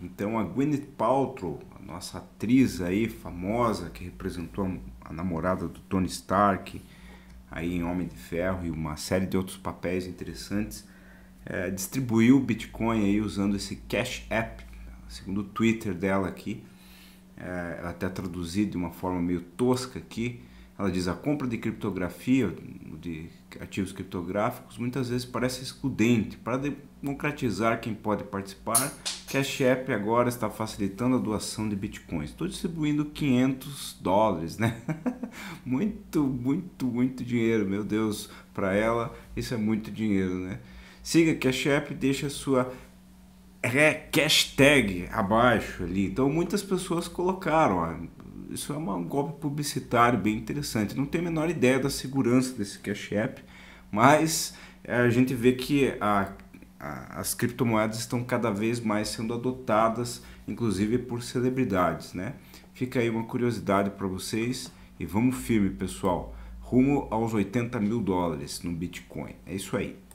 Então a Gwyneth Paltrow, a nossa atriz aí famosa que representou a namorada do Tony Stark aí em Homem de Ferro e uma série de outros papéis interessantes, é, distribuiu Bitcoin aí usando esse Cash App, segundo o Twitter dela aqui, é, ela até traduzido de uma forma meio tosca aqui, ela diz a compra de criptografia, de ativos criptográficos, muitas vezes parece excludente. Para democratizar quem pode participar, Cash App agora está facilitando a doação de bitcoins. Estou distribuindo 500 dólares, né? muito, muito, muito dinheiro, meu Deus. Para ela, isso é muito dinheiro, né? Siga Cash App, deixa sua hashtag abaixo ali. Então, muitas pessoas colocaram. Ó, isso é um golpe publicitário bem interessante. Não tenho a menor ideia da segurança desse Cash App, mas eh, a gente vê que a as criptomoedas estão cada vez mais sendo adotadas, inclusive por celebridades, né? Fica aí uma curiosidade para vocês e vamos firme, pessoal. Rumo aos 80 mil dólares no Bitcoin. É isso aí.